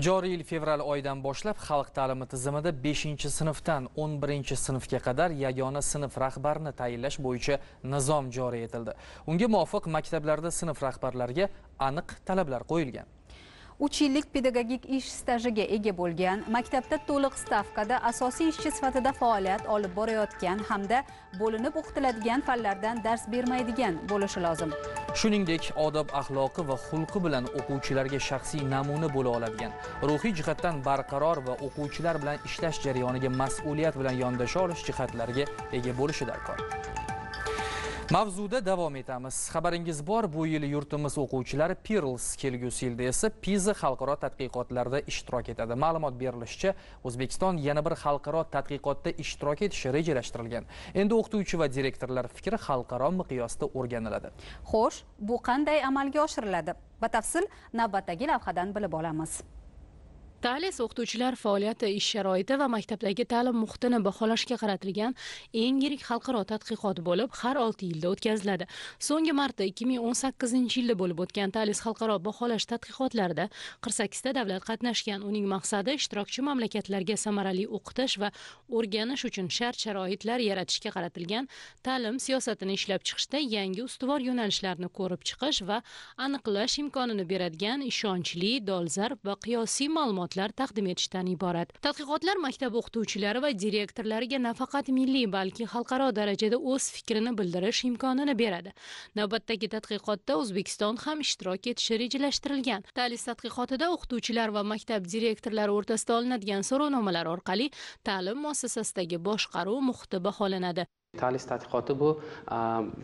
joriy yil fevral oyidan boshlab xalq ta'limi tizimida 5 sinfdan 11 sinfga qadar yagona sinf rahbarini tayinlash bo'yicha nizom joriy etildi unga muvofiq maktablarda sinf rahbarlariga aniq talablar qo'yilgan uch yillik pedagogik ish stajiga ega bo'lgan maktabda to'liq stavkada asosiy ishchi sifatida faoliyat olib borayotgan hamda bo'linib o'qitiladigan fanlardan dars bermaydigan bo'lishi lozim shuningdek odob axloqi va xulqi bilan o'quvchilarga shaxsiy namuna bo'la oladigan ruhiy jihatdan barqaror va o'quvchilar bilan ishlash jarayoniga mas'uliyat bilan yondasha olish jihatlariga ega bo'lishi darkor mavzuda davom etamiz xabaringiz bor bu yil yurtimiz o'quvchilari pirls kelgusi yilda esa piza xalqaro tadqiqotlarda ishtirok etadi ma'lumot berilishicha o'zbekiston yana bir xalqaro tadqiqotda ishtirok etishi rejalashtirilgan endi o'qituvchi va direktorlar fikri xalqaro miqyosda o'rganiladi xo'sh bu qanday amalga oshiriladi batafsil navbatdagi lavhadan bilib olamiz talis o'qituvchilar faoliyati ish sharoiti va maktabdagi ta'lim muhitini baholashga qaratilgan eng yirik xalqaro tadqiqot bo'lib har olti yilda o'tkaziladi so'nggi marta ikki ming o'n sakkizinchi yilda bo'lib o'tgan talis xalqaro baholash tadqiqotlarida qirq sakkizta davlat qatnashgan uning maqsadi ishtirokchi mamlakatlarga samarali o'qitish va o'rganish uchun shart sharoitlar yaratishga qaratilgan ta'lim siyosatini ishlab chiqishda yangi ustuvor yo'nalishlarni ko'rib chiqish va aniqlash imkonini beradigan ishonchli dolzarb va qiyosiy ma'lumotlar ma'lumotlar taqdim etishdan iborat tadqiqotlar maktab o'qituvchilari va direktorlariga nafaqat milliy balki xalqaro darajada o'z fikrini bildirish imkonini beradi navbatdagi tadqiqotda o'zbekiston ham ishtirok etishi rejalashtirilgan talis tadqiqotida o'qituvchilar va maktab direktorlari o'rtasida olinadigan so'rovnomalar orqali ta'lim muassasasidagi boshqaruv muhiti baholanadi talis tadqiqoti bu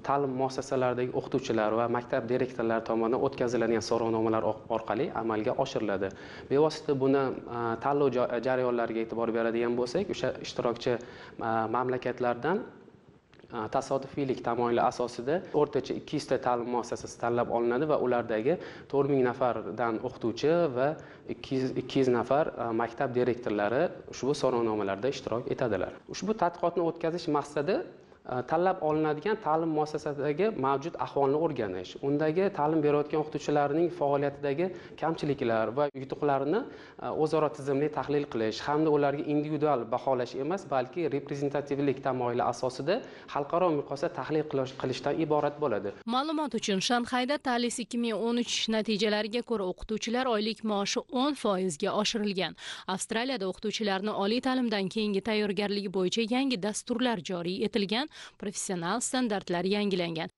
ta'lim muassasalaridagi o'qituvchilar va maktab direktorlari tomonidan o'tkaziladigan so'rovnomalar orqali amalga oshiriladi bevosita buni tanlov jarayonlariga e'tibor beradigan bo'lsak o'sha ishtirokchi mamlakatlardan tasodifiylik tamoyili asosida o'rtacha ikki yuzta ta'lim muassasasi tanlab olinadi va ulardagi to'rt ming nafardan o'qituvchi va ikki yuz nafar maktab direktorlari ushbu so'rovnomalarda ishtirok etadilar ushbu tadqiqotni o'tkazish maqsadi Э, tanlab olinadigan ta'lim muassasasidagi mavjud ahvolni o'rganish undagi ta'lim berayotgan o'qituvchilarning faoliyatidagi kamchiliklar va yutuqlarni e, o'zaro tizimli tahlil qilish hamda ularga individual baholash emas balki reprezentativlik tamoyili asosida xalqaro miqyosda tahlil qilishdan iborat bo'ladi ma'lumot uchun shanxayda talis ikki ming o'n uch natijalariga ko'ra o'qituvchilar oylik maoshi o'n foizga oshirilgan avstraliyada o'qituvchilarni oliy ta'limdan keyingi tayyorgarligi bo'yicha yangi dasturlar joriy etilgan professional standartlar yangilangan